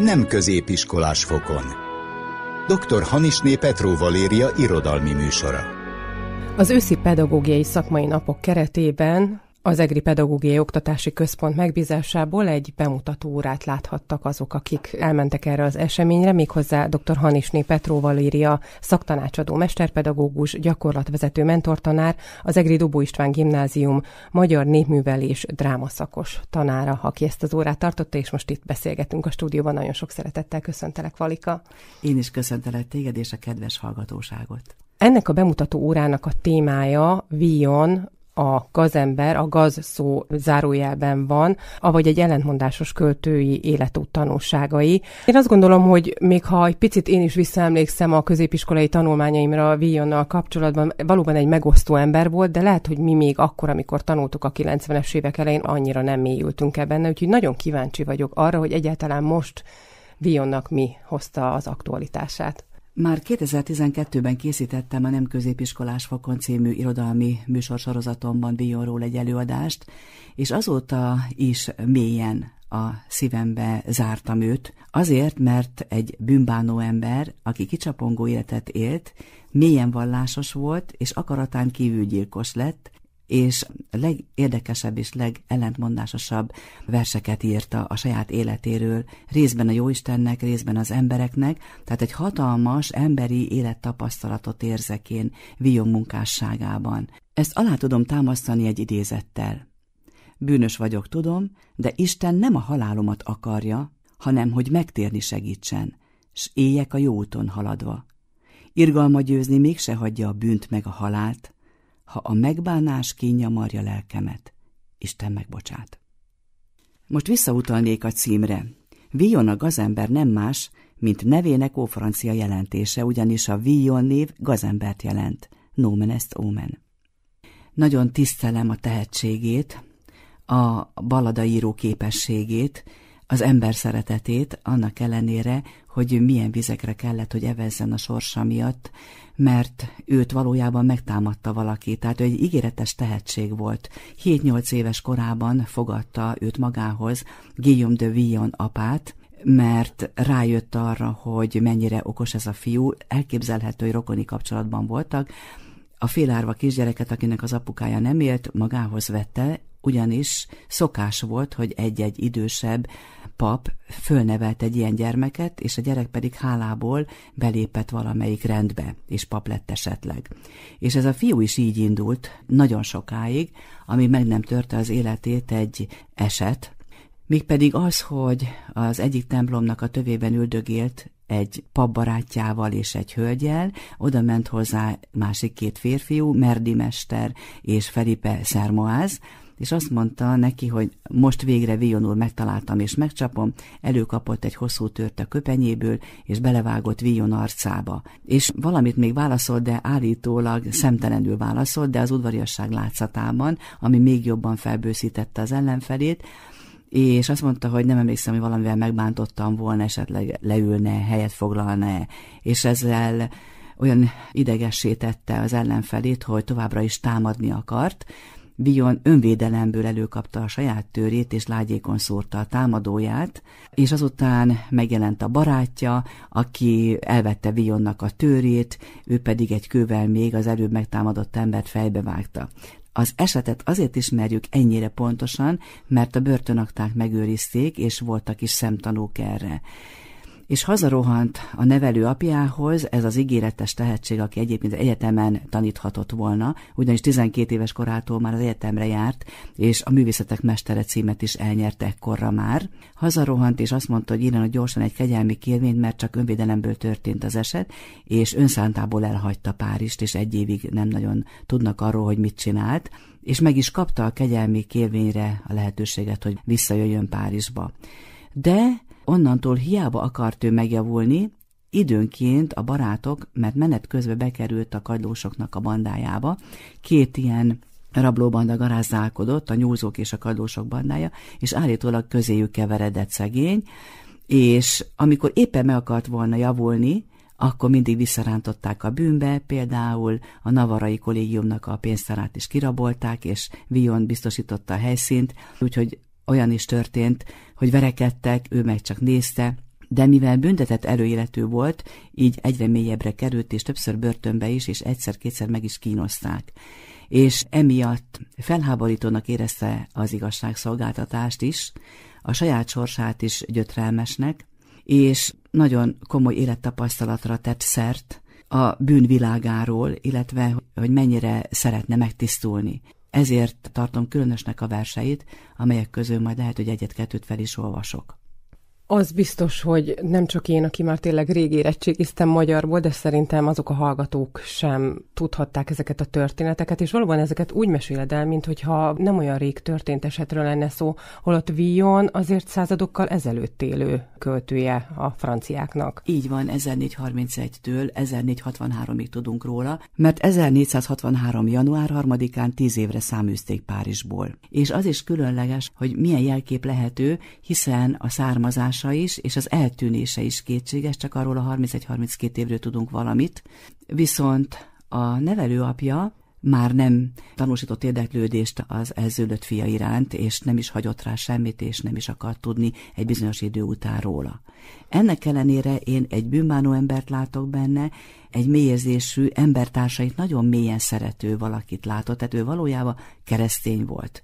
nem középiskolás fokon. Dr. Hanisné Petró Valéria irodalmi műsora. Az őszi pedagógiai szakmai napok keretében az EGRI Pedagógiai Oktatási Központ megbízásából egy bemutató órát láthattak azok, akik elmentek erre az eseményre, méghozzá dr. Hanisné Petró Valéria, szaktanácsadó mesterpedagógus, gyakorlatvezető mentortanár, az EGRI Dobó István Gimnázium magyar népművelés drámaszakos tanára, aki ezt az órát tartotta, és most itt beszélgetünk a stúdióban. Nagyon sok szeretettel köszöntelek, Valika. Én is köszöntelek téged és a kedves hallgatóságot. Ennek a bemutató órának a témája Vion, a gazember, a gaz szó zárójelben van, avagy egy ellentmondásos költői életút tanulságai. Én azt gondolom, hogy még ha egy picit én is visszaemlékszem a középiskolai tanulmányaimra a kapcsolatban, valóban egy megosztó ember volt, de lehet, hogy mi még akkor, amikor tanultuk a 90-es évek elején, annyira nem mélyültünk ebben, benne, úgyhogy nagyon kíváncsi vagyok arra, hogy egyáltalán most Vionnak mi hozta az aktualitását. Már 2012-ben készítettem a Nem középiskolás fakon című irodalmi műsorsorozatomban díjról egy előadást, és azóta is mélyen a szívembe zártam őt, azért, mert egy bűnbánó ember, aki kicsapongó életet élt, mélyen vallásos volt, és akaratán kívül gyilkos lett, és legérdekesebb és legellentmondásosabb verseket írta a saját életéről, részben a Jóistennek, részben az embereknek, tehát egy hatalmas emberi élettapasztalatot érzek én Vion munkásságában. Ezt alá tudom támasztani egy idézettel. Bűnös vagyok, tudom, de Isten nem a halálomat akarja, hanem hogy megtérni segítsen, s éljek a jó úton haladva. Irgalma győzni mégse hagyja a bűnt meg a halált, ha a megbánás marja lelkemet. Isten megbocsát. Most visszautalnék a címre. Vion a gazember nem más, mint nevének ófrancia jelentése, ugyanis a Vion név gazembert jelent. Nomen est omen. Nagyon tisztelem a tehetségét, a baladaíró képességét, az ember szeretetét, annak ellenére, hogy milyen vizekre kellett, hogy evezzen a sorsa miatt, mert őt valójában megtámadta valaki, tehát ő egy ígéretes tehetség volt. 7-8 éves korában fogadta őt magához Guillaume de Villon apát, mert rájött arra, hogy mennyire okos ez a fiú, elképzelhető, hogy rokoni kapcsolatban voltak, a félárva kisgyereket, akinek az apukája nem élt, magához vette, ugyanis szokás volt, hogy egy-egy idősebb pap fölnevelt egy ilyen gyermeket, és a gyerek pedig hálából belépett valamelyik rendbe, és pap lett esetleg. És ez a fiú is így indult nagyon sokáig, ami meg nem törte az életét egy eset, mégpedig az, hogy az egyik templomnak a tövében üldögélt egy pap barátjával és egy hölgyel, oda ment hozzá másik két férfiú, Merdi Mester és Felipe Szermoáz, és azt mondta neki, hogy most végre Vion úr megtaláltam és megcsapom, előkapott egy hosszú tört a köpenyéből, és belevágott Vion arcába. És valamit még válaszolt, de állítólag szemtelenül válaszolt, de az udvariasság látszatában, ami még jobban felbőszítette az ellenfelét, és azt mondta, hogy nem emlékszem, hogy valamivel megbántottam volna, esetleg leülne, helyet foglalna, és ezzel olyan idegessé tette az ellenfelét, hogy továbbra is támadni akart, Bion önvédelemből előkapta a saját tőrét, és lágyékon szórta a támadóját, és azután megjelent a barátja, aki elvette Bionnak a tőrét, ő pedig egy kővel még az előbb megtámadott embert fejbe vágta. Az esetet azért ismerjük ennyire pontosan, mert a börtönakták megőrizték, és voltak is szemtanúk erre és hazarohant a nevelő apjához, ez az ígéretes tehetség, aki egyébként egyetemen taníthatott volna, ugyanis 12 éves korától már az egyetemre járt, és a művészetek mestere címet is elnyerte ekkorra már. Hazarohant, és azt mondta, hogy írjon gyorsan egy kegyelmi kérvényt, mert csak önvédelemből történt az eset, és önszántából elhagyta Párizst, és egy évig nem nagyon tudnak arról, hogy mit csinált, és meg is kapta a kegyelmi kérvényre a lehetőséget, hogy visszajöjjön Párizsba. De Onnantól hiába akart ő megjavulni, időnként a barátok, mert menet közben bekerült a kagylósoknak a bandájába, két ilyen rablóbanda garázzálkodott, a nyúzók és a kagylósok bandája, és állítólag közéjük keveredett szegény, és amikor éppen meg akart volna javulni, akkor mindig visszarántották a bűnbe, például a Navarai kollégiumnak a pénztárát is kirabolták, és Vion biztosította a helyszínt, úgyhogy olyan is történt, hogy verekedtek, ő meg csak nézte, de mivel büntetett előéletű volt, így egyre mélyebbre került, és többször börtönbe is, és egyszer-kétszer meg is kínozták. És emiatt felháborítónak érezte az igazságszolgáltatást is, a saját sorsát is gyötrelmesnek, és nagyon komoly élettapasztalatra tett szert a bűnvilágáról, illetve hogy mennyire szeretne megtisztulni. Ezért tartom különösnek a verseit, amelyek közül majd lehet, hogy egyet-kettőt fel is olvasok. Az biztos, hogy nem csak én, aki már tényleg rég érettségiztem magyarból, de szerintem azok a hallgatók sem tudhatták ezeket a történeteket, és valóban ezeket úgy meséled el, mintha nem olyan rég történt esetről lenne szó, holott Villon azért századokkal ezelőtt élő költője a franciáknak. Így van, 1431-től 1463-ig tudunk róla, mert 1463. január 3-án 10 évre száműzték Párizsból. És az is különleges, hogy milyen jelkép lehető, hiszen a származás elmúlása is, és az eltűnése is kétséges, csak arról a 31-32 évről tudunk valamit. Viszont a nevelőapja már nem tanúsított érdeklődést az elzőlött fia iránt, és nem is hagyott rá semmit, és nem is akart tudni egy bizonyos idő után róla. Ennek ellenére én egy bűnbánó embert látok benne, egy mélyezésű embertársait nagyon mélyen szerető valakit látott, tehát ő valójában keresztény volt.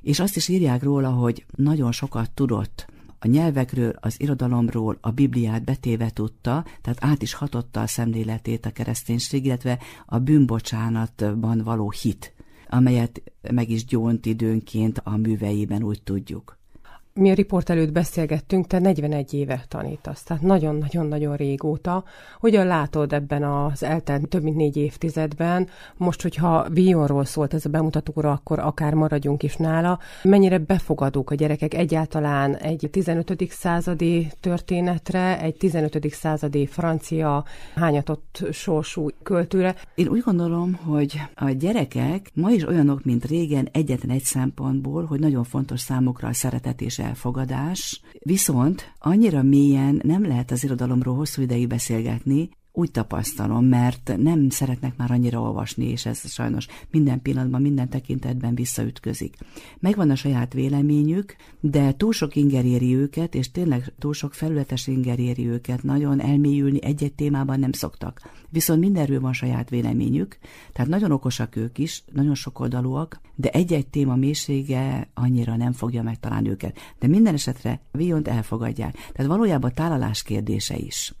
És azt is írják róla, hogy nagyon sokat tudott a nyelvekről, az irodalomról a Bibliát betéve tudta, tehát át is hatotta a szemléletét a kereszténység, illetve a bűnbocsánatban való hit, amelyet meg is gyónt időnként a műveiben, úgy tudjuk mi a riport előtt beszélgettünk, te 41 éve tanítasz, tehát nagyon-nagyon-nagyon régóta. Hogyan látod ebben az eltelt több mint négy évtizedben, most, hogyha Vionról szólt ez a bemutatóra, akkor akár maradjunk is nála, mennyire befogadók a gyerekek egyáltalán egy 15. századi történetre, egy 15. századi francia hányatott sorsú költőre? Én úgy gondolom, hogy a gyerekek ma is olyanok, mint régen, egyetlen egy szempontból, hogy nagyon fontos számukra a szeretet és elfogadás, viszont annyira mélyen nem lehet az irodalomról hosszú ideig beszélgetni, úgy tapasztalom, mert nem szeretnek már annyira olvasni, és ez sajnos minden pillanatban, minden tekintetben visszaütközik. Megvan a saját véleményük, de túl sok inger éri őket, és tényleg túl sok felületes inger éri őket, nagyon elmélyülni egy-egy témában nem szoktak. Viszont mindenről van saját véleményük, tehát nagyon okosak ők is, nagyon sokoldalúak, de egy-egy téma mélysége annyira nem fogja megtalálni őket. De minden esetre Viont elfogadják. Tehát valójában tálalás kérdése is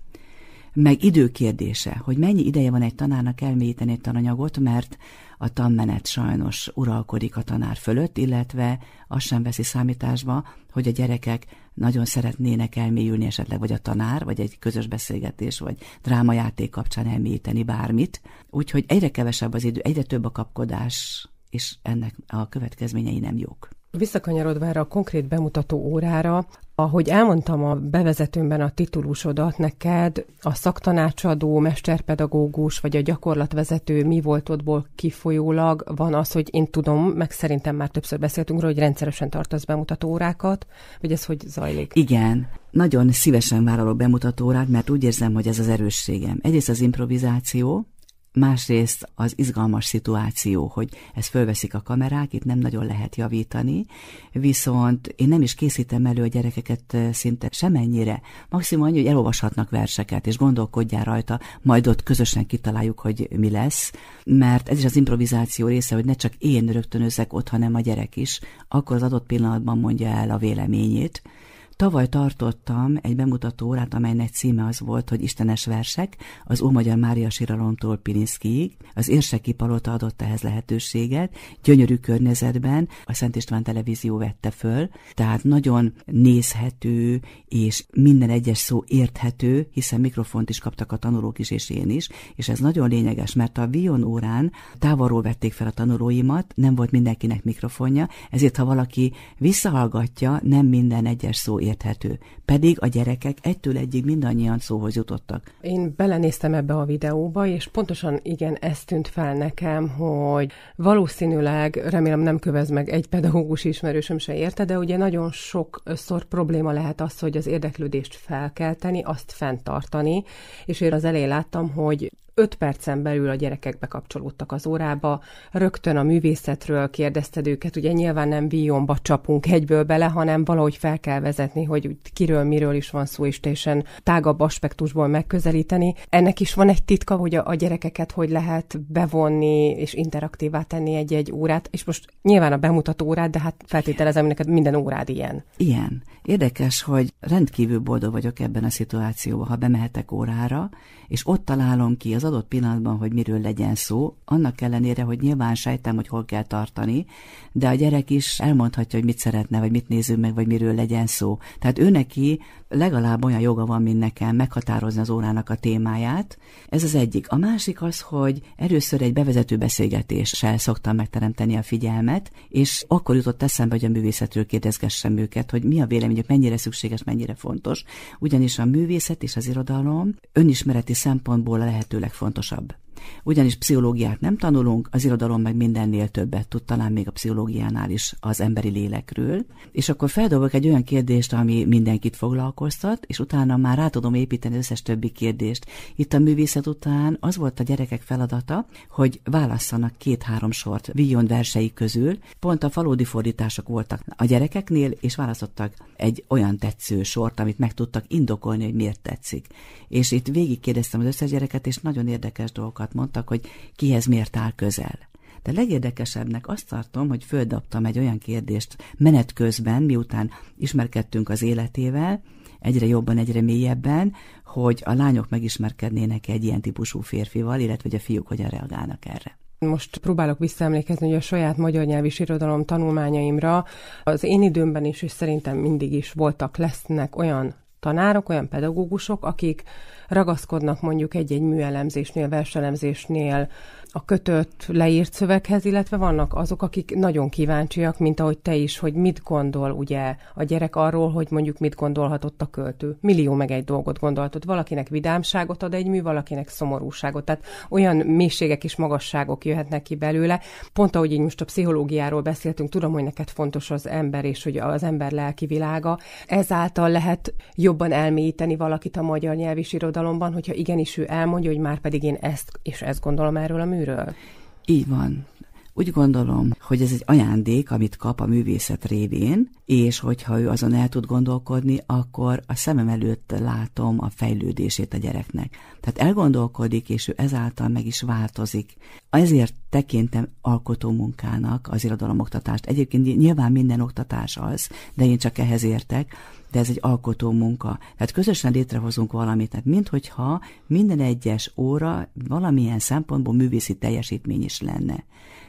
meg időkérdése, hogy mennyi ideje van egy tanárnak elmélyíteni egy tananyagot, mert a tanmenet sajnos uralkodik a tanár fölött, illetve azt sem veszi számításba, hogy a gyerekek nagyon szeretnének elmélyülni esetleg, vagy a tanár, vagy egy közös beszélgetés, vagy drámajáték kapcsán elmélyíteni bármit. Úgyhogy egyre kevesebb az idő, egyre több a kapkodás, és ennek a következményei nem jók. Visszakanyarodva erre a konkrét bemutató órára, ahogy elmondtam a bevezetőmben a titulusodat neked, a szaktanácsadó, mesterpedagógus vagy a gyakorlatvezető mi volt ottból kifolyólag van az, hogy én tudom, meg szerintem már többször beszéltünk róla, hogy rendszeresen tartasz órákat, vagy ez hogy zajlik? Igen, nagyon szívesen vállalok órát, mert úgy érzem, hogy ez az erősségem. Egyrészt az improvizáció, Másrészt az izgalmas szituáció, hogy ezt fölveszik a kamerák, itt nem nagyon lehet javítani, viszont én nem is készítem elő a gyerekeket eh, szinte semennyire. Maximum annyi, hogy elolvashatnak verseket, és gondolkodjál rajta, majd ott közösen kitaláljuk, hogy mi lesz, mert ez is az improvizáció része, hogy ne csak én rögtönözek ott, hanem a gyerek is, akkor az adott pillanatban mondja el a véleményét, Tavaly tartottam egy bemutató órát, amelynek címe az volt, hogy Istenes versek, az Ómagyar Mária Siralomtól Pilinszkiig. Az érseki palota adott ehhez lehetőséget, gyönyörű környezetben, a Szent István Televízió vette föl, tehát nagyon nézhető, és minden egyes szó érthető, hiszen mikrofont is kaptak a tanulók is, és én is, és ez nagyon lényeges, mert a Vion órán távolról vették fel a tanulóimat, nem volt mindenkinek mikrofonja, ezért ha valaki visszahallgatja, nem minden egyes szó érthető, pedig a gyerekek egytől egyig mindannyian szóhoz jutottak. Én belenéztem ebbe a videóba, és pontosan igen, ez tűnt fel nekem, hogy valószínűleg, remélem nem kövez meg egy pedagógus ismerősöm se érte, de ugye nagyon sokszor probléma lehet az, hogy az érdeklődést felkelteni, azt fenntartani, és én az elé láttam, hogy Öt percen belül a gyerekek bekapcsolódtak az órába, rögtön a művészetről kérdezted őket, ugye nyilván nem víjomba csapunk egyből bele, hanem valahogy fel kell vezetni, hogy kiről, miről is van szó, és teljesen tágabb aspektusból megközelíteni. Ennek is van egy titka, hogy a, a gyerekeket hogy lehet bevonni és interaktívá tenni egy-egy órát, és most nyilván a bemutató órát, de hát feltételezem, neked minden órád ilyen. Ilyen. Érdekes, hogy rendkívül boldog vagyok ebben a szituációban, ha bemehetek órára, és ott találom ki az adott pillanatban, hogy miről legyen szó, annak ellenére, hogy nyilván sejtem, hogy hol kell tartani, de a gyerek is elmondhatja, hogy mit szeretne, vagy mit nézünk meg, vagy miről legyen szó. Tehát ő neki legalább olyan joga van, mint nekem meghatározni az órának a témáját. Ez az egyik. A másik az, hogy először egy bevezető beszélgetéssel szoktam megteremteni a figyelmet, és akkor jutott eszembe, hogy a művészetről kérdezgessem őket, hogy mi a vélemény hogy mennyire szükséges, mennyire fontos, ugyanis a művészet és az irodalom önismereti szempontból a lehető legfontosabb ugyanis pszichológiát nem tanulunk, az irodalom meg mindennél többet tud, talán még a pszichológiánál is az emberi lélekről. És akkor feldobok egy olyan kérdést, ami mindenkit foglalkoztat, és utána már rá tudom építeni összes többi kérdést. Itt a művészet után az volt a gyerekek feladata, hogy válasszanak két-három sort Villon versei közül. Pont a falódi fordítások voltak a gyerekeknél, és választottak egy olyan tetsző sort, amit meg tudtak indokolni, hogy miért tetszik. És itt végigkérdeztem az összes gyereket, és nagyon érdekes dolgokat mondtak, hogy kihez miért áll közel. De legérdekesebbnek azt tartom, hogy földaptam egy olyan kérdést menet közben, miután ismerkedtünk az életével, egyre jobban, egyre mélyebben, hogy a lányok megismerkednének egy ilyen típusú férfival, illetve hogy a fiúk hogyan reagálnak erre most próbálok visszaemlékezni, hogy a saját magyar nyelvi irodalom tanulmányaimra az én időmben is, és szerintem mindig is voltak, lesznek olyan tanárok, olyan pedagógusok, akik ragaszkodnak mondjuk egy-egy műelemzésnél, verselemzésnél a kötött, leírt szöveghez, illetve vannak azok, akik nagyon kíváncsiak, mint ahogy te is, hogy mit gondol ugye a gyerek arról, hogy mondjuk mit gondolhatott a költő. Millió meg egy dolgot gondolhatott. Valakinek vidámságot ad egy mű, valakinek szomorúságot. Tehát olyan mélységek és magasságok jöhetnek ki belőle. Pont ahogy így most a pszichológiáról beszéltünk, tudom, hogy neked fontos az ember és hogy az ember lelki világa. Ezáltal lehet jobban elmélyíteni valakit a magyar nyelvi irodalomban, hogyha igenis ő elmondja, hogy már pedig én ezt és ezt gondolom erről a mű nőről? Így van. Úgy gondolom, hogy ez egy ajándék, amit kap a művészet révén, és hogyha ő azon el tud gondolkodni, akkor a szemem előtt látom a fejlődését a gyereknek. Tehát elgondolkodik, és ő ezáltal meg is változik. Ezért tekintem alkotó munkának az irodalomoktatást. Egyébként nyilván minden oktatás az, de én csak ehhez értek, de ez egy alkotó munka. Tehát közösen létrehozunk valamit, tehát minthogyha minden egyes óra valamilyen szempontból művészi teljesítmény is lenne.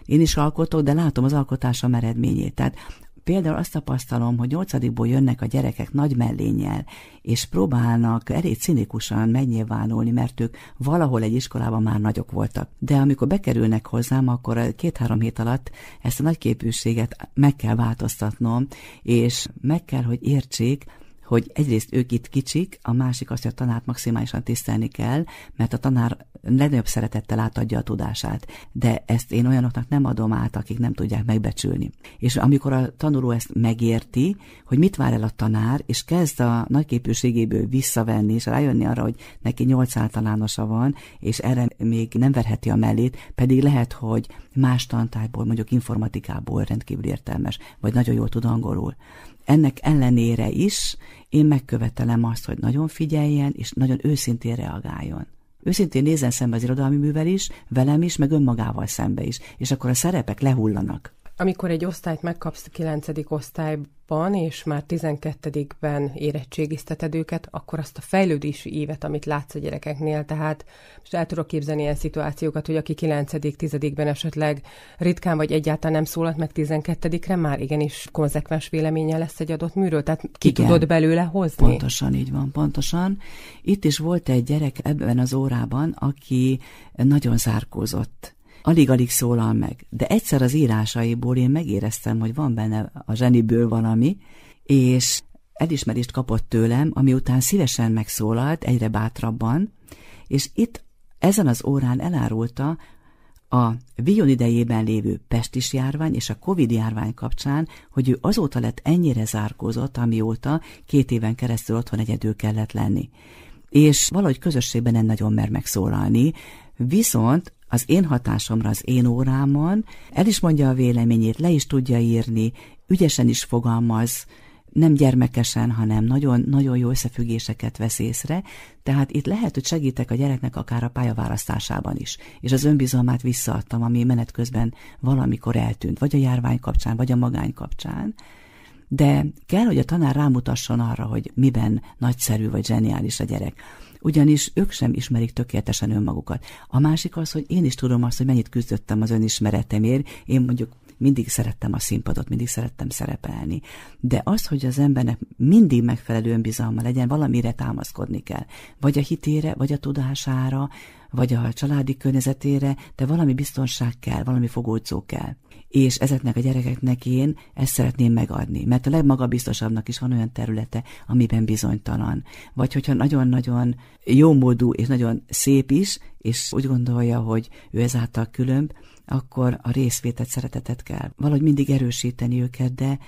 Én is alkotok, de látom az alkotásom eredményét. Tehát például azt tapasztalom, hogy nyolcadikból jönnek a gyerekek nagy mellénnyel, és próbálnak elég cinikusan megnyilvánulni, mert ők valahol egy iskolában már nagyok voltak. De amikor bekerülnek hozzám, akkor két-három hét alatt ezt a nagyképűséget meg kell változtatnom, és meg kell, hogy értsék, hogy egyrészt ők itt kicsik, a másik azt hogy a tanárt maximálisan tisztelni kell, mert a tanár legnagyobb szeretettel átadja a tudását, de ezt én olyanoknak nem adom át, akik nem tudják megbecsülni. És amikor a tanuló ezt megérti, hogy mit vár el a tanár, és kezd a nagyképűségéből visszavenni, és rájönni arra, hogy neki nyolc általánosa van, és erre még nem verheti a mellét, pedig lehet, hogy más tantárból, mondjuk informatikából rendkívül értelmes, vagy nagyon jól tud angolul ennek ellenére is én megkövetelem azt, hogy nagyon figyeljen, és nagyon őszintén reagáljon. Őszintén nézzen szembe az irodalmi művel is, velem is, meg önmagával szembe is, és akkor a szerepek lehullanak. Amikor egy osztályt megkapsz 9. osztályban, és már 12-ben érettségizteted őket, akkor azt a fejlődési évet, amit látsz a gyerekeknél, tehát most el tudok képzelni ilyen szituációkat, hogy aki 9 10 esetleg ritkán vagy egyáltalán nem szólalt meg 12-re, már igenis konzekvens véleménye lesz egy adott műről, tehát ki Igen. tudod belőle hozni. Pontosan így van, pontosan. Itt is volt egy gyerek ebben az órában, aki nagyon zárkózott Alig-alig szólal meg, de egyszer az írásaiból én megéreztem, hogy van benne a zseniből valami, és elismerést kapott tőlem, ami után szívesen megszólalt, egyre bátrabban, és itt ezen az órán elárulta, a Vion idejében lévő pestis járvány és a Covid járvány kapcsán, hogy ő azóta lett ennyire zárkózott, amióta két éven keresztül otthon egyedül kellett lenni. És valahogy közösségben nem nagyon mer megszólalni, viszont az én hatásomra az én órámon, el is mondja a véleményét, le is tudja írni, ügyesen is fogalmaz, nem gyermekesen, hanem nagyon, nagyon jó összefüggéseket vesz észre, tehát itt lehet, hogy segítek a gyereknek akár a pályaválasztásában is, és az önbizalmát visszaadtam, ami menet közben valamikor eltűnt, vagy a járvány kapcsán, vagy a magány kapcsán, de kell, hogy a tanár rámutasson arra, hogy miben nagyszerű vagy zseniális a gyerek ugyanis ők sem ismerik tökéletesen önmagukat. A másik az, hogy én is tudom azt, hogy mennyit küzdöttem az önismeretemért, én mondjuk mindig szerettem a színpadot, mindig szerettem szerepelni. De az, hogy az embernek mindig megfelelő önbizalma legyen, valamire támaszkodni kell. Vagy a hitére, vagy a tudására, vagy a családi környezetére, de valami biztonság kell, valami fogódzó kell. És ezeknek a gyerekeknek én ezt szeretném megadni, mert a legmagabiztosabbnak is van olyan területe, amiben bizonytalan. Vagy hogyha nagyon-nagyon jómódú és nagyon szép is, és úgy gondolja, hogy ő ezáltal különb, akkor a részvétet, szeretetet kell valahogy mindig erősíteni őket, de,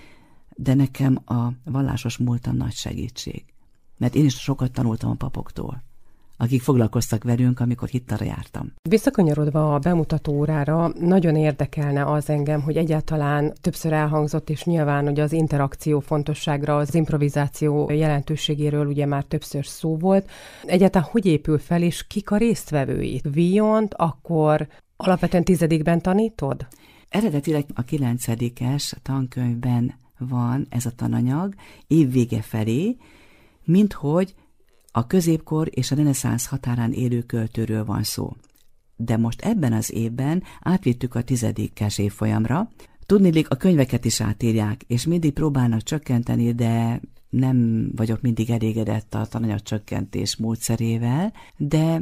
de nekem a vallásos múltam nagy segítség. Mert én is sokat tanultam a papoktól akik foglalkoztak velünk, amikor hittára jártam. Visszakanyarodva a bemutató órára, nagyon érdekelne az engem, hogy egyáltalán többször elhangzott, és nyilván hogy az interakció fontosságra, az improvizáció jelentőségéről ugye már többször szó volt. Egyáltalán hogy épül fel, és kik a résztvevői? Viont, akkor Alapvetően tizedikben tanítod? Eredetileg a kilencedikes tankönyvben van ez a tananyag évvége felé, mint hogy a középkor és a reneszánsz határán élő költőről van szó. De most ebben az évben átvittük a tizedikes évfolyamra. Tudnélik, a könyveket is átírják, és mindig próbálnak csökkenteni, de nem vagyok mindig elégedett a tananyag csökkentés módszerével, de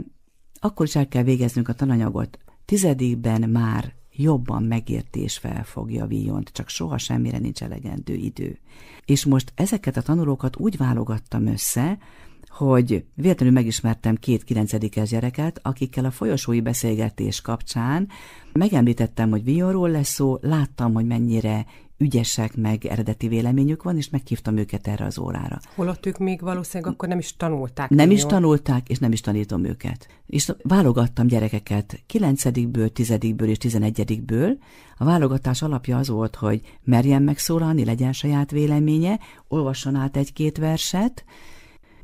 akkor is el kell végeznünk a tananyagot tizedikben már jobban megértés felfogja víjont, csak soha semmire nincs elegendő idő. És most ezeket a tanulókat úgy válogattam össze, hogy véletlenül megismertem két kilencedikes gyereket, akikkel a folyosói beszélgetés kapcsán megemlítettem, hogy Vionról lesz szó, láttam, hogy mennyire ügyesek, meg eredeti véleményük van, és meghívtam őket erre az órára. Holott ők még valószínűleg akkor nem is tanulták. Nem is jól. tanulták, és nem is tanítom őket. És válogattam gyerekeket 9-ből, 10-ből és 11-ből. A válogatás alapja az volt, hogy merjen megszólalni, legyen saját véleménye, olvasson át egy-két verset,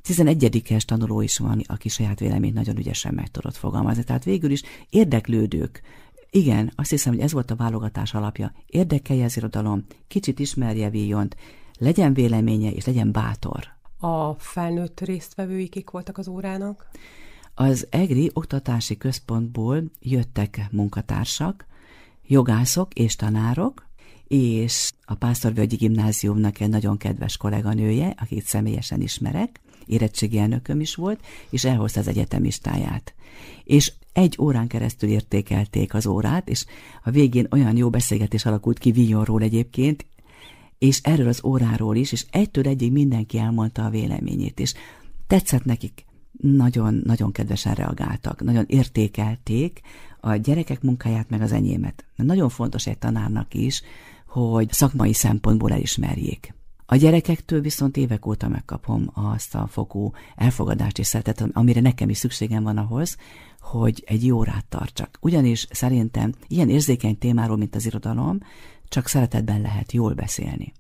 11-es tanuló is van, aki saját véleményt nagyon ügyesen meg tudott fogalmazni. Tehát végül is érdeklődők igen, azt hiszem, hogy ez volt a válogatás alapja. Érdekelje az irodalom, kicsit ismerje Villont, legyen véleménye és legyen bátor. A felnőtt résztvevői kik voltak az órának? Az EGRI oktatási központból jöttek munkatársak, jogászok és tanárok, és a Völgyi Gimnáziumnak egy nagyon kedves kolléganője, akit személyesen ismerek, érettségi elnököm is volt, és elhozta az egyetemistáját. És egy órán keresztül értékelték az órát, és a végén olyan jó beszélgetés alakult ki Vionról egyébként, és erről az óráról is, és egytől egyig mindenki elmondta a véleményét, és tetszett nekik, nagyon-nagyon kedvesen reagáltak, nagyon értékelték a gyerekek munkáját, meg az enyémet. Nagyon fontos egy tanárnak is, hogy szakmai szempontból elismerjék. A gyerekektől viszont évek óta megkapom azt a fokú elfogadást és szeretet, amire nekem is szükségem van ahhoz, hogy egy jó órát tartsak. Ugyanis szerintem ilyen érzékeny témáról, mint az irodalom, csak szeretetben lehet jól beszélni.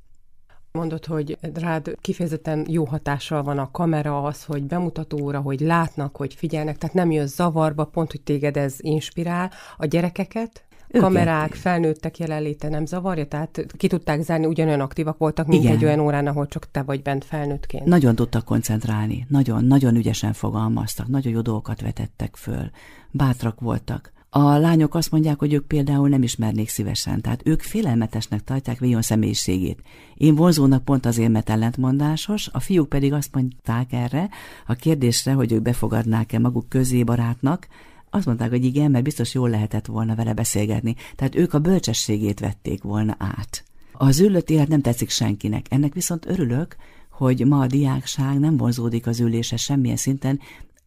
Mondod, hogy rád kifejezetten jó hatással van a kamera, az, hogy bemutatóra, hogy látnak, hogy figyelnek, tehát nem jössz zavarba, pont, hogy téged ez inspirál. A gyerekeket? Ők kamerák, felnőttek jelenléte nem zavarja? Tehát ki tudták zárni, ugyanolyan aktívak voltak, mint Igen. egy olyan órán, ahol csak te vagy bent felnőttként. Nagyon tudtak koncentrálni, nagyon, nagyon ügyesen fogalmaztak, nagyon jó dolgokat vetettek föl, bátrak voltak. A lányok azt mondják, hogy ők például nem ismernék szívesen, tehát ők félelmetesnek tartják Vion személyiségét. Én vonzónak pont azért, mert ellentmondásos, a fiúk pedig azt mondták erre a kérdésre, hogy ők befogadnák-e maguk közé barátnak, azt mondták, hogy igen, mert biztos jól lehetett volna vele beszélgetni. Tehát ők a bölcsességét vették volna át. Az ülött élet nem tetszik senkinek. Ennek viszont örülök, hogy ma a diákság nem vonzódik az ülése semmilyen szinten,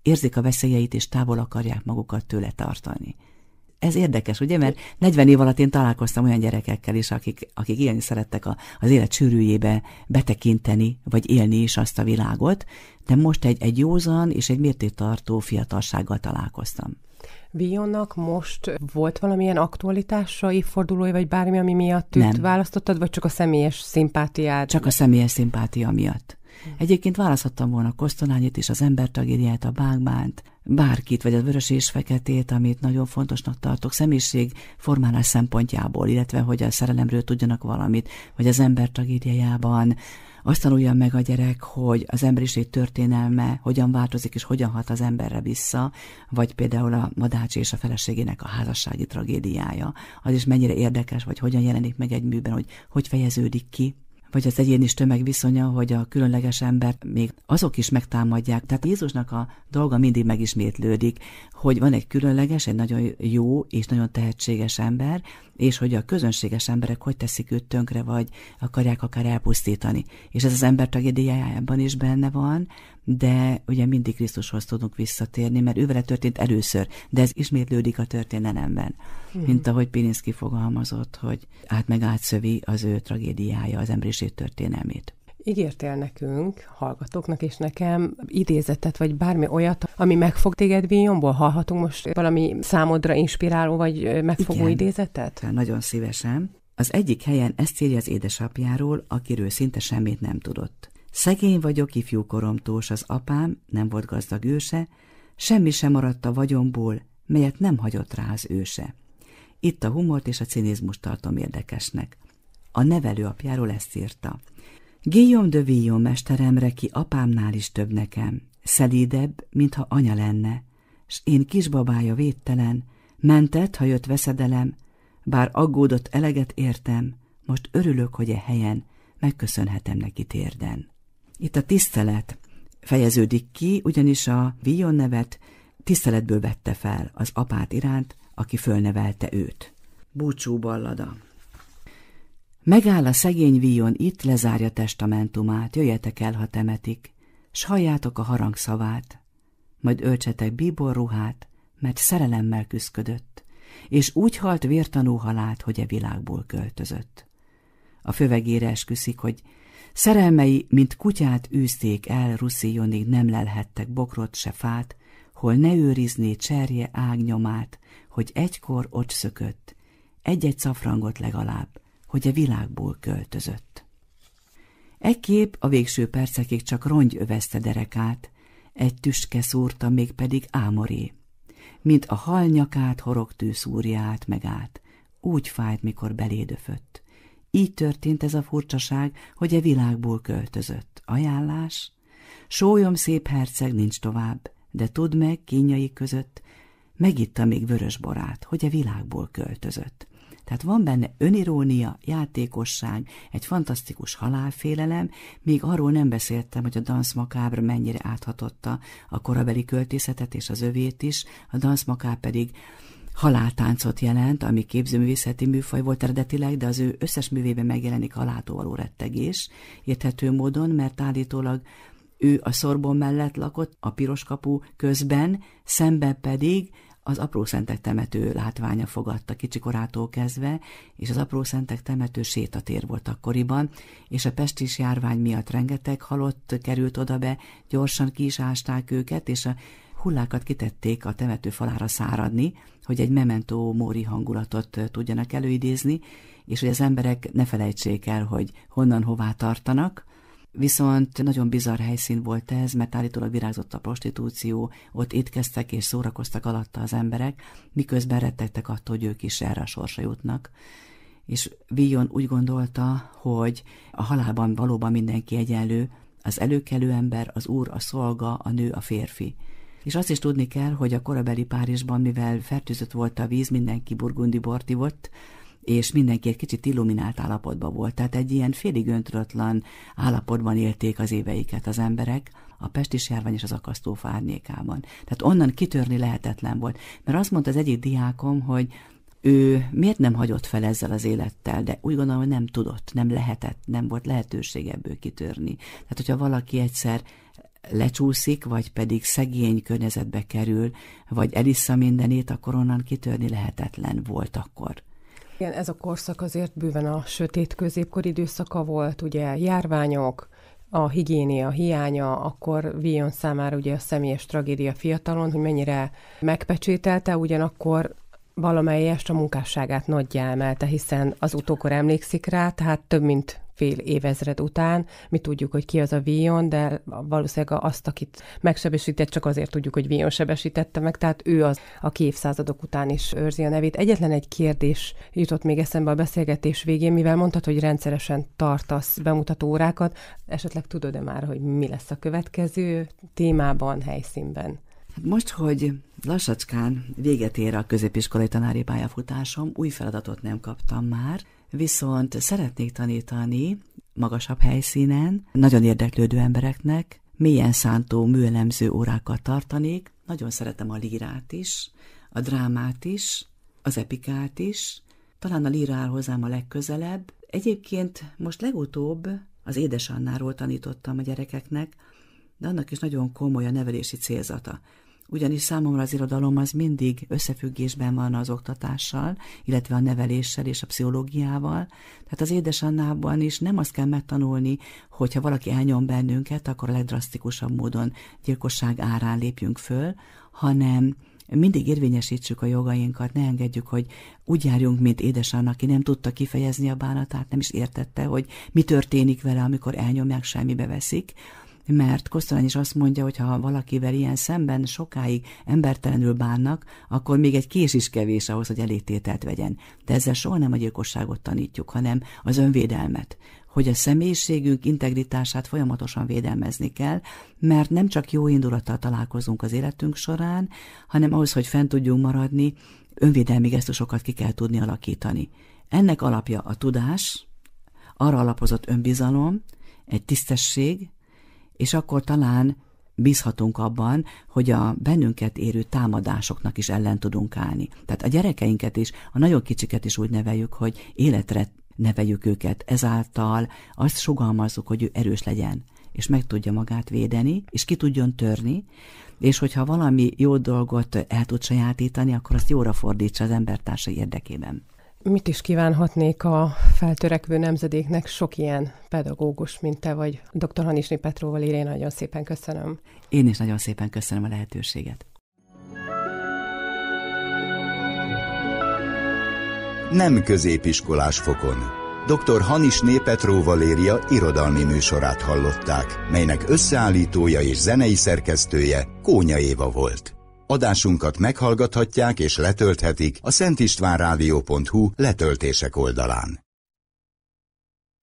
érzik a veszélyeit és távol akarják magukat tőle tartani. Ez érdekes, ugye? Mert 40 év alatt én találkoztam olyan gyerekekkel is, akik, akik ilyen szerettek a, az élet sűrűjébe betekinteni, vagy élni is azt a világot, de most egy, egy józan és egy mértéktartó fiatalsággal találkoztam. Vionnak most volt valamilyen aktualitása, évfordulói, vagy bármi, ami miatt őt választottad, vagy csak a személyes szimpátiát? Csak a személyes szimpátia miatt. Hm. Egyébként választhattam volna Kosztolányit is, az embertragédiát, a bágmánt, bárkit, vagy a vörös és feketét, amit nagyon fontosnak tartok személyiség formálás szempontjából, illetve hogy a szerelemről tudjanak valamit, vagy az ember azt tanulja meg a gyerek, hogy az emberiség történelme hogyan változik és hogyan hat az emberre vissza, vagy például a madács és a feleségének a házassági tragédiája. Az is mennyire érdekes, vagy hogyan jelenik meg egy műben, hogy hogy fejeződik ki vagy az egyéni is tömeg viszonya, hogy a különleges ember még azok is megtámadják. Tehát Jézusnak a dolga mindig megismétlődik, hogy van egy különleges, egy nagyon jó és nagyon tehetséges ember, és hogy a közönséges emberek hogy teszik őt tönkre, vagy akarják akár elpusztítani. És ez az ember tragédiájában is benne van, de ugye mindig Krisztushoz tudunk visszatérni, mert ővele történt először, de ez ismétlődik a történelemben. Hmm. Mint ahogy Pirinszki fogalmazott, hogy át meg átszövi az ő tragédiája az emberiség történelmét. Ígértél nekünk, hallgatóknak és nekem idézetet, vagy bármi olyat, ami megfog téged Vinyomból? Hallhatunk most valami számodra inspiráló, vagy megfogó Igen. idézetet? Hát nagyon szívesen. Az egyik helyen ezt írja az édesapjáról, akiről szinte semmit nem tudott. Szegény vagyok ifjú koromtól, az apám nem volt gazdag őse, semmi sem maradt a vagyomból, melyet nem hagyott rá az őse. Itt a humort és a cinizmust tartom érdekesnek. A apjáról ezt írta. Guillaume de Villon mesteremre ki apámnál is több nekem, szelídebb, mintha anya lenne, s én kisbabája védtelen, mentett, ha jött veszedelem, bár aggódott eleget értem, most örülök, hogy e helyen megköszönhetem neki térden. Itt a tisztelet fejeződik ki, ugyanis a Villon nevet tiszteletből vette fel az apát iránt, aki fölnevelte őt. Búcsú ballada Megáll a szegény víjon itt, lezárja testamentumát, jöjjetek el, ha temetik, s halljátok a harangszavát. Majd öltsetek bíbor ruhát, mert szerelemmel küszködött, és úgy halt vértanú halált, hogy e világból költözött. A fövegére esküszik, hogy szerelmei, mint kutyát űzték el Ruszillonig nem lelhettek bokrot se fát, hol ne őrizné cserje ágnyomát, hogy egykor ott szökött, egy-egy szafrangot legalább, hogy a világból költözött. Egy kép a végső percekig csak rongy övezte derekát, egy tüske szúrta még pedig ámoré. Mint a halnyakát, horogtű szúrja át meg át. Úgy fájt, mikor belédöfött. Így történt ez a furcsaság, hogy a világból költözött. Ajánlás? Sólyom szép herceg nincs tovább, de tudd meg kínjai között, megitta még vörös borát, hogy a világból költözött. Tehát van benne önirónia, játékosság, egy fantasztikus halálfélelem, még arról nem beszéltem, hogy a dansz Macabre mennyire áthatotta a korabeli költészetet és az övét is, a dansz makáb pedig haláltáncot jelent, ami képzőművészeti műfaj volt eredetileg, de az ő összes művében megjelenik haláltól való rettegés, érthető módon, mert állítólag ő a szorbon mellett lakott a piroskapu közben, szemben pedig az apró szentek temető látványa fogadta kicsikorától kezdve, és az apró szentek temető sétatér volt akkoriban, és a pestis járvány miatt rengeteg halott került oda be, gyorsan ki is ásták őket, és a hullákat kitették a temető falára száradni, hogy egy mementó móri hangulatot tudjanak előidézni, és hogy az emberek ne felejtsék el, hogy honnan hová tartanak, Viszont nagyon bizarr helyszín volt ez, mert állítólag virágzott a prostitúció, ott étkeztek és szórakoztak alatta az emberek, miközben rettegtek attól, hogy ők is erre a sorsa jutnak. És Villon úgy gondolta, hogy a halálban valóban mindenki egyenlő, az előkelő ember, az úr, a szolga, a nő, a férfi. És azt is tudni kell, hogy a korabeli Párizsban, mivel fertőzött volt a víz, mindenki burgundi bort ivott, és mindenki egy kicsit illuminált állapotban volt, tehát egy ilyen félig öntrötlen állapotban élték az éveiket az emberek, a pestis járvány és az akasztófa árnyékában. Tehát onnan kitörni lehetetlen volt. Mert azt mondta az egyik diákom, hogy ő miért nem hagyott fel ezzel az élettel, de úgy gondolom, hogy nem tudott, nem lehetett, nem volt lehetőség ebből kitörni. Tehát, hogyha valaki egyszer lecsúszik, vagy pedig szegény környezetbe kerül, vagy elissza mindenét, akkor onnan kitörni lehetetlen volt akkor. Igen, ez a korszak azért bőven a sötét középkor időszaka volt, ugye járványok, a higiénia hiánya, akkor Vion számára ugye a személyes tragédia fiatalon, hogy mennyire megpecsételte, ugyanakkor valamelyest a munkásságát nagyjá emelte, hiszen az utókor emlékszik rá, tehát több mint fél évezred után. Mi tudjuk, hogy ki az a Vion, de valószínűleg azt, akit megsebesített, csak azért tudjuk, hogy Vion sebesítette meg, tehát ő az, aki évszázadok után is őrzi a nevét. Egyetlen egy kérdés jutott még eszembe a beszélgetés végén, mivel mondtad, hogy rendszeresen tartasz bemutató órákat, esetleg tudod-e már, hogy mi lesz a következő témában, helyszínben? Most, hogy lassacskán véget ér a középiskolai tanári pályafutásom, új feladatot nem kaptam már, viszont szeretnék tanítani magasabb helyszínen, nagyon érdeklődő embereknek, mélyen szántó műelemző órákat tartanék, nagyon szeretem a lírát is, a drámát is, az epikát is, talán a lira áll hozzám a legközelebb. Egyébként most legutóbb az édesannáról tanítottam a gyerekeknek, de annak is nagyon komoly a nevelési célzata ugyanis számomra az irodalom az mindig összefüggésben van az oktatással, illetve a neveléssel és a pszichológiával. Tehát az édesannában is nem azt kell megtanulni, hogyha valaki elnyom bennünket, akkor a legdrasztikusabb módon gyilkosság árán lépjünk föl, hanem mindig érvényesítsük a jogainkat, ne engedjük, hogy úgy járjunk, mint édesanna, aki nem tudta kifejezni a bánatát, nem is értette, hogy mi történik vele, amikor elnyomják, semmibe veszik, mert Kosztolány is azt mondja, hogy ha valakivel ilyen szemben sokáig embertelenül bánnak, akkor még egy kés is kevés ahhoz, hogy elégtételt vegyen. De ezzel soha nem a gyilkosságot tanítjuk, hanem az önvédelmet, hogy a személyiségünk integritását folyamatosan védelmezni kell, mert nem csak jó indulattal találkozunk az életünk során, hanem ahhoz, hogy fent tudjunk maradni, önvédelmi gesztusokat ki kell tudni alakítani. Ennek alapja a tudás, arra alapozott önbizalom, egy tisztesség, és akkor talán bízhatunk abban, hogy a bennünket érő támadásoknak is ellen tudunk állni. Tehát a gyerekeinket is, a nagyon kicsiket is úgy neveljük, hogy életre neveljük őket, ezáltal azt sugalmazzuk, hogy ő erős legyen, és meg tudja magát védeni, és ki tudjon törni, és hogyha valami jó dolgot el tud sajátítani, akkor azt jóra fordítsa az embertársa érdekében. Mit is kívánhatnék a feltörekvő nemzedéknek? Sok ilyen pedagógus, mint te vagy. Dr. Hanisni Petróval én nagyon szépen köszönöm. Én is nagyon szépen köszönöm a lehetőséget. Nem középiskolás fokon. Dr. Hanis Népetró Valéria irodalmi műsorát hallották, melynek összeállítója és zenei szerkesztője Kónya Éva volt. Adásunkat meghallgathatják és letölthetik a szentistvánradio.hu letöltések oldalán.